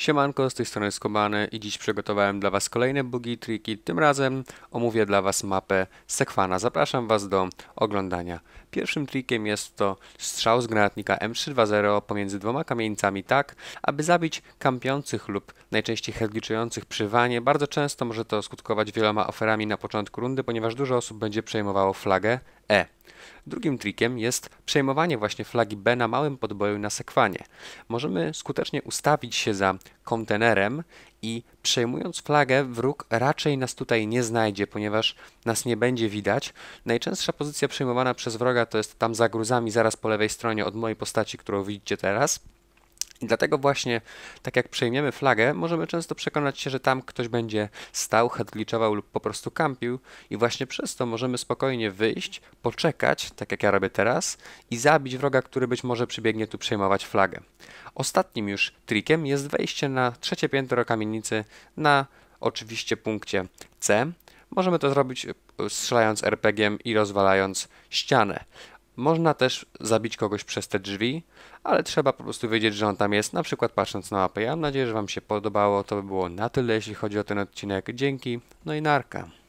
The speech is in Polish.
Siemanko, z tej strony Skobany i dziś przygotowałem dla Was kolejne bugi, triki. Tym razem omówię dla Was mapę Sekwana. Zapraszam Was do oglądania. Pierwszym trikiem jest to strzał z granatnika M320 pomiędzy dwoma kamienicami tak, aby zabić kampiących lub najczęściej hedgiczujących przy wanie. Bardzo często może to skutkować wieloma oferami na początku rundy, ponieważ dużo osób będzie przejmowało flagę E. Drugim trikiem jest przejmowanie właśnie flagi B na małym podboju na sekwanie. Możemy skutecznie ustawić się za kontenerem i przejmując flagę wróg raczej nas tutaj nie znajdzie, ponieważ nas nie będzie widać. Najczęstsza pozycja przejmowana przez wroga to jest tam za gruzami zaraz po lewej stronie od mojej postaci, którą widzicie teraz. I dlatego właśnie, tak jak przejmiemy flagę, możemy często przekonać się, że tam ktoś będzie stał, headglitchował lub po prostu kampił i właśnie przez to możemy spokojnie wyjść, poczekać, tak jak ja robię teraz, i zabić wroga, który być może przybiegnie tu przejmować flagę. Ostatnim już trikiem jest wejście na trzecie piętro kamienicy na oczywiście punkcie C. Możemy to zrobić e, strzelając RPG i rozwalając ścianę. Można też zabić kogoś przez te drzwi, ale trzeba po prostu wiedzieć, że on tam jest, na przykład patrząc na mapę. Ja mam nadzieję, że Wam się podobało. To by było na tyle, jeśli chodzi o ten odcinek. Dzięki, no i narka.